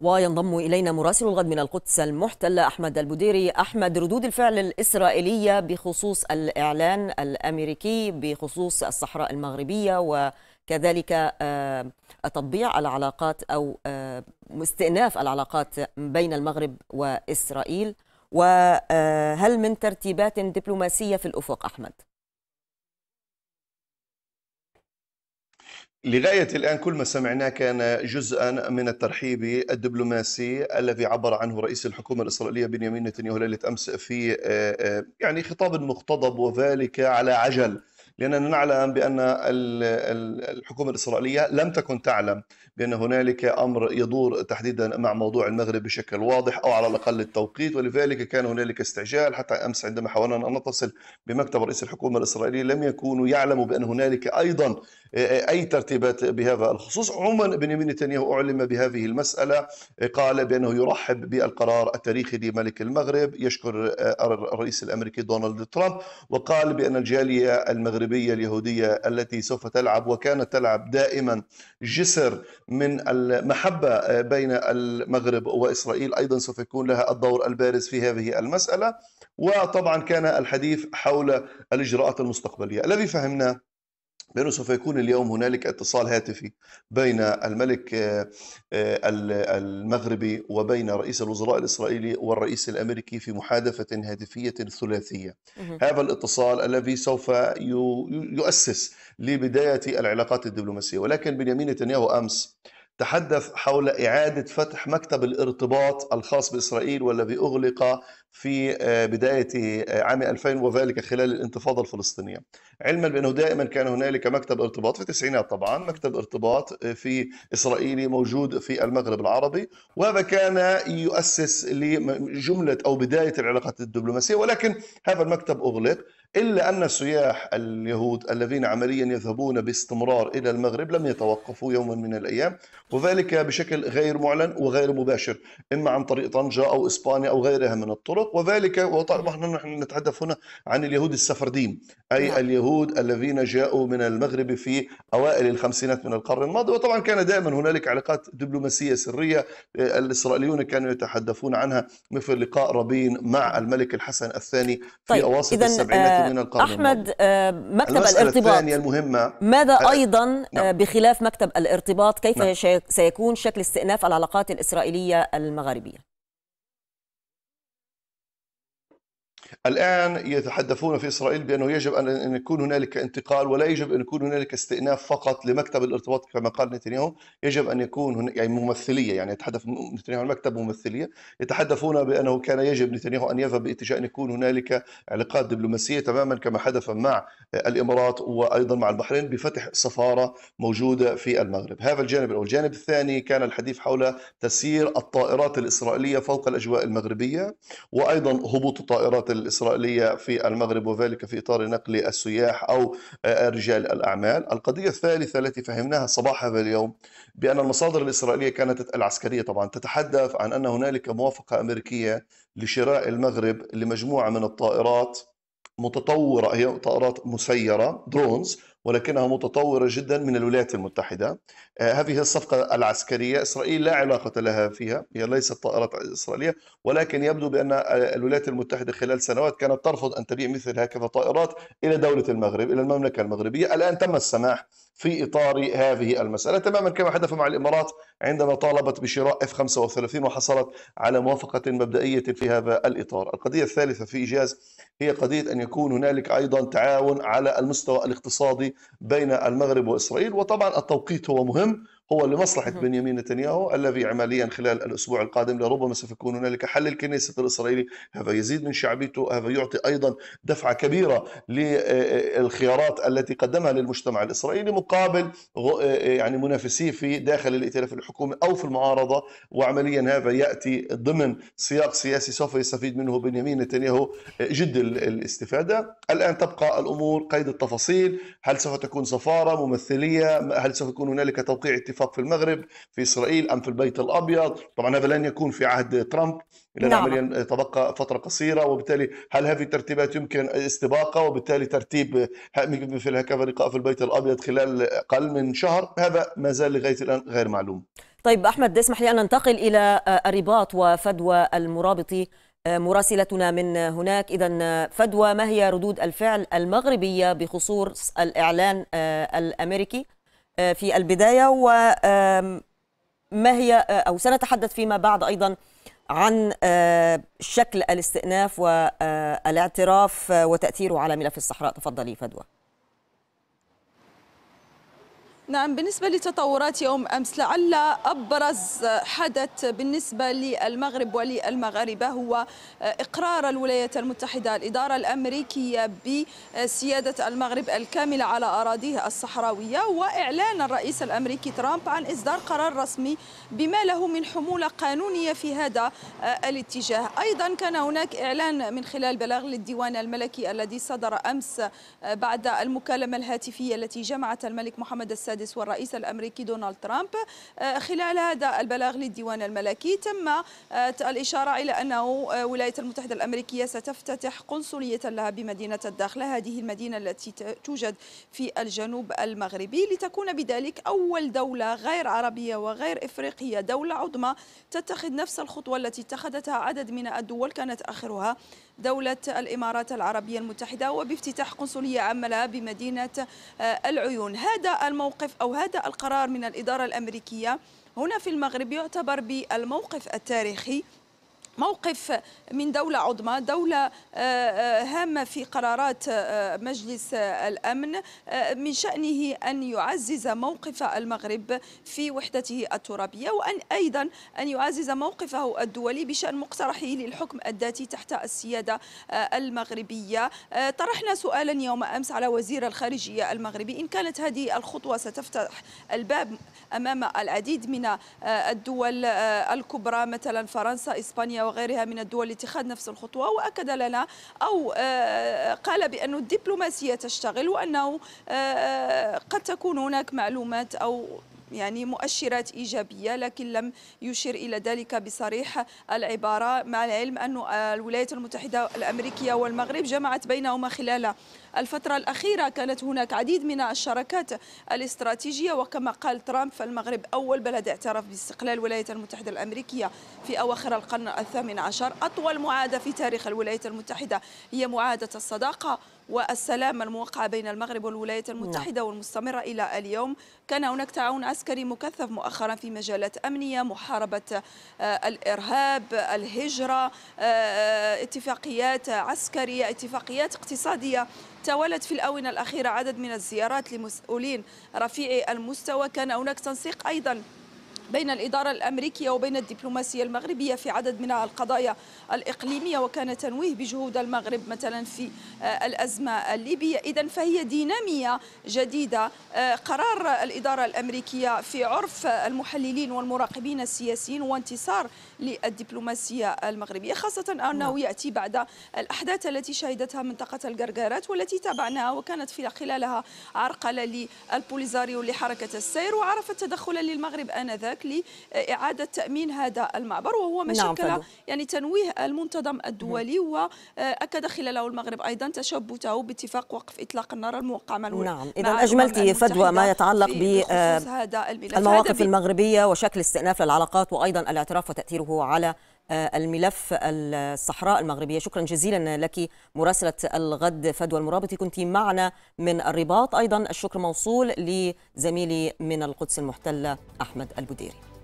وينضم إلينا مراسل الغد من القدس المحتلة أحمد البديري أحمد ردود الفعل الإسرائيلية بخصوص الإعلان الأمريكي بخصوص الصحراء المغربية وكذلك آه، تطبيع العلاقات أو آه، استئناف العلاقات بين المغرب وإسرائيل وهل آه، من ترتيبات دبلوماسية في الأفق أحمد؟ لغاية الآن كل ما سمعناه كان جزءا من الترحيب الدبلوماسي الذي عبر عنه رئيس الحكومة الإسرائيلية بنيامين نتنياهو ليلة أمس في آه، آه، يعني خطاب مقتضب وذلك على عجل لأننا نعلم بأن الحكومة الإسرائيلية لم تكن تعلم بأن هنالك أمر يدور تحديدا مع موضوع المغرب بشكل واضح أو على الأقل التوقيت ولذلك كان هنالك استعجال حتى أمس عندما حاولنا أن نتصل بمكتب رئيس الحكومة الإسرائيلية لم يكونوا يعلموا بأن هنالك أيضا أي ترتيبات بهذا الخصوص عموما بنيامين نتنياهو أعلم بهذه المسألة قال بأنه يرحب بالقرار التاريخي لملك المغرب يشكر الرئيس الأمريكي دونالد ترامب وقال بأن الجالية المغربية المغربية اليهودية التي سوف تلعب وكانت تلعب دائما جسر من المحبة بين المغرب وإسرائيل أيضا سوف يكون لها الدور البارز في هذه المسألة وطبعا كان الحديث حول الإجراءات المستقبلية الذي فهمناه بأنه سوف يكون اليوم هنالك اتصال هاتفي بين الملك آه، المغربي وبين رئيس الوزراء الإسرائيلي والرئيس الأمريكي في محادثة هاتفية ثلاثية هذا الاتصال الذي سوف يؤسس لبداية العلاقات الدبلوماسية ولكن بنيامين نتنياهو أمس تحدث حول إعادة فتح مكتب الارتباط الخاص بإسرائيل والذي أغلق في آه، بداية آه، عام 2000 وذلك خلال الانتفاضة الفلسطينية علما بأنه دائما كان هنالك مكتب ارتباط في التسعينات طبعا مكتب ارتباط آه، في إسرائيلي موجود في المغرب العربي وهذا كان يؤسس لجملة أو بداية العلاقات الدبلوماسية ولكن هذا المكتب أغلق إلا أن السياح اليهود الذين عمليا يذهبون باستمرار إلى المغرب لم يتوقفوا يوما من الأيام وذلك بشكل غير معلن وغير مباشر إما عن طريق طنجة أو إسبانيا أو غيرها من الطرق الطرق وذلك وطبعا نحن نتحدث هنا عن اليهود السفرديم أي نعم. اليهود الذين جاءوا من المغرب في أوائل الخمسينات من القرن الماضي وطبعا كان دائما هنالك علاقات دبلوماسية سرية آه، الإسرائيليون كانوا يتحدثون عنها مثل لقاء رابين مع الملك الحسن الثاني في طيب أواسط السبعينات آه من القرن أحمد آه مكتب الارتباط الثانية المهمة ماذا آه، أيضا آه، نعم. بخلاف مكتب الارتباط كيف نعم. سيكون شكل استئناف العلاقات الإسرائيلية المغاربيه الآن يتحدثون في إسرائيل بأنه يجب أن يكون هنالك انتقال ولا يجب أن يكون هنالك استئناف فقط لمكتب الارتباط كما قال نتنياهو يجب أن يكون هنا يعني ممثلية يعني يتحدث نتنياهو المكتب ممثلية يتحدثون بأنه كان يجب نتنياهو أن يذهب باتجاه أن يكون هنالك علاقات دبلوماسية تماما كما حدث مع الامارات وايضا مع البحرين بفتح سفاره موجوده في المغرب، هذا الجانب الاول، الجانب الثاني كان الحديث حول تسيير الطائرات الاسرائيليه فوق الاجواء المغربيه وايضا هبوط الطائرات الاسرائيليه في المغرب وذلك في اطار نقل السياح او رجال الاعمال، القضيه الثالثه التي فهمناها صباح هذا اليوم بان المصادر الاسرائيليه كانت العسكريه طبعا تتحدث عن ان هنالك موافقه امريكيه لشراء المغرب لمجموعه من الطائرات متطورة هي طائرات مسيرة درونز ولكنها متطورة جدا من الولايات المتحدة آه، هذه الصفقة العسكرية إسرائيل لا علاقة لها فيها هي ليست طائرات إسرائيلية ولكن يبدو بأن الولايات المتحدة خلال سنوات كانت ترفض أن تبيع مثل هكذا طائرات إلى دولة المغرب إلى المملكة المغربية الآن تم السماح في إطار هذه المسألة تماما كما حدث مع الإمارات عندما طالبت بشراء F-35 وحصلت على موافقة مبدئية في هذا الإطار القضية الثالثة في إيجاز هي قضية أن يكون هنالك أيضا تعاون على المستوى الاقتصادي بين المغرب وإسرائيل وطبعا التوقيت هو مهم هو لمصلحة بنيامين نتنياهو الذي عمليا خلال الأسبوع القادم لربما يكون هنالك حل الكنيسة الإسرائيلي هذا يزيد من شعبيته هذا يعطي أيضا دفعة كبيرة للخيارات التي قدمها للمجتمع الإسرائيلي مقابل يعني منافسيه في داخل الائتلاف الحكومي أو في المعارضة وعمليا هذا يأتي ضمن سياق سياسي سوف يستفيد منه بنيامين نتنياهو جد الاستفادة الآن تبقى الأمور قيد التفاصيل هل سوف تكون سفارة ممثلية هل سوف يكون هنالك توقيع اتفاق الاتفاق في المغرب في إسرائيل أم في البيت الأبيض طبعا هذا لن يكون في عهد ترامب لأن نعم. عمليا تبقى فترة قصيرة وبالتالي هل هذه الترتيبات يمكن استباقها وبالتالي ترتيب مثل هكذا لقاء في البيت الأبيض خلال أقل من شهر هذا ما زال لغاية الآن غير معلوم طيب أحمد اسمح لي أن ننتقل إلى الرباط آه، وفدوى المرابطي آه، مراسلتنا من هناك إذا آه، فدوى ما هي ردود الفعل المغربية بخصوص الإعلان الأمريكي آه، في البداية وما هي آه، أو سنتحدث فيما بعد أيضا عن آه، شكل الاستئناف والاعتراف وتأثيره على ملف الصحراء تفضلي فدوى نعم بالنسبة لتطورات يوم أمس لعل أبرز حدث بالنسبة للمغرب وللمغاربة هو آه، إقرار الولايات المتحدة الإدارة الأمريكية بسيادة المغرب الكاملة على أراضيه الصحراوية وإعلان الرئيس الأمريكي ترامب عن إصدار قرار رسمي بما له من حمولة قانونية في هذا آه، الاتجاه أيضا كان هناك إعلان من خلال بلاغ للديوان الملكي الذي صدر أمس آه، بعد المكالمة الهاتفية التي جمعت الملك محمد السادس السادس والرئيس الأمريكي دونالد ترامب آه، خلال هذا البلاغ للديوان الملكي تم آه، الإشارة إلى أنه الولايات آه، المتحدة الأمريكية ستفتتح قنصلية لها بمدينة الداخلة هذه المدينة التي توجد في الجنوب المغربي لتكون بذلك أول دولة غير عربية وغير إفريقية دولة عظمى تتخذ نفس الخطوة التي اتخذتها عدد من الدول كانت آخرها دولة الإمارات العربية المتحدة وبافتتاح قنصلية عامة لها بمدينة العيون هذا الموقف الموقف أو هذا القرار من الإدارة الأمريكية هنا في المغرب يعتبر بالموقف التاريخي موقف من دولة عظمى دولة آه، آه، هامة في قرارات آه، مجلس الأمن من شأنه أن يعزز موقف المغرب في وحدته الترابية وأن أيضا أن يعزز موقفه الدولي بشأن مقترحه للحكم الذاتي تحت السيادة المغربية طرحنا سؤالا يوم أمس على وزير الخارجية المغربي إن كانت هذه الخطوة ستفتح الباب أمام العديد من الدول الكبرى مثلا فرنسا إسبانيا وغيرها من الدول لاتخاذ نفس الخطوة وأكد لنا أو آه، قال بأن الدبلوماسية تشتغل وأنه آه، قد تكون هناك معلومات أو يعني مؤشرات إيجابية لكن لم يشير إلى ذلك بصريح العبارة مع العلم أن آه، الولايات المتحدة الأمريكية والمغرب جمعت بينهما خلال الفترة الأخيرة كانت هناك عديد من الشراكات الاستراتيجية وكما قال ترامب فالمغرب أول بلد اعترف باستقلال الولايات المتحدة الأمريكية في أواخر القرن الثامن عشر أطول معاهدة في تاريخ الولايات المتحدة هي معاهدة الصداقة والسلام الموقعة بين المغرب والولايات نعم. المتحدة والمستمرة إلى اليوم كان هناك تعاون عسكري مكثف مؤخرا في مجالات أمنية محاربة آه، الإرهاب الهجرة آه، آه، اتفاقيات عسكرية اتفاقيات اقتصادية توالت في الآونة الأخيرة عدد من الزيارات لمسؤولين رفيع المستوى كان هناك تنسيق أيضا بين الإدارة الأمريكية وبين الدبلوماسية المغربية في عدد من القضايا الإقليمية وكان تنويه بجهود المغرب مثلا في آه، الأزمة الليبية إذا فهي دينامية جديدة آه، قرار الإدارة الأمريكية في عرف المحللين والمراقبين السياسيين وانتصار للدبلوماسية المغربية خاصة أنه نعم. يأتي بعد الأحداث التي شهدتها منطقة القرقارات والتي تابعناها وكانت في خلالها عرقلة للبوليزاريو لحركة السير وعرفت تدخلا للمغرب آنذاك المشترك لإعادة تأمين هذا المعبر وهو ما نعم شكل يعني تنويه المنتظم الدولي وأكد خلاله المغرب أيضا تشبثه باتفاق وقف إطلاق النار الموقع نعم إذا أجملت فدوى ما يتعلق بالمواقف المواقف المغربية وشكل استئناف للعلاقات وأيضا الاعتراف وتأثيره على آه، الملف الصحراء المغربية شكرا جزيلا لك مراسلة الغد فدوى المرابطي كنت معنا من الرباط أيضا الشكر موصول لزميلي من القدس المحتلة أحمد البديري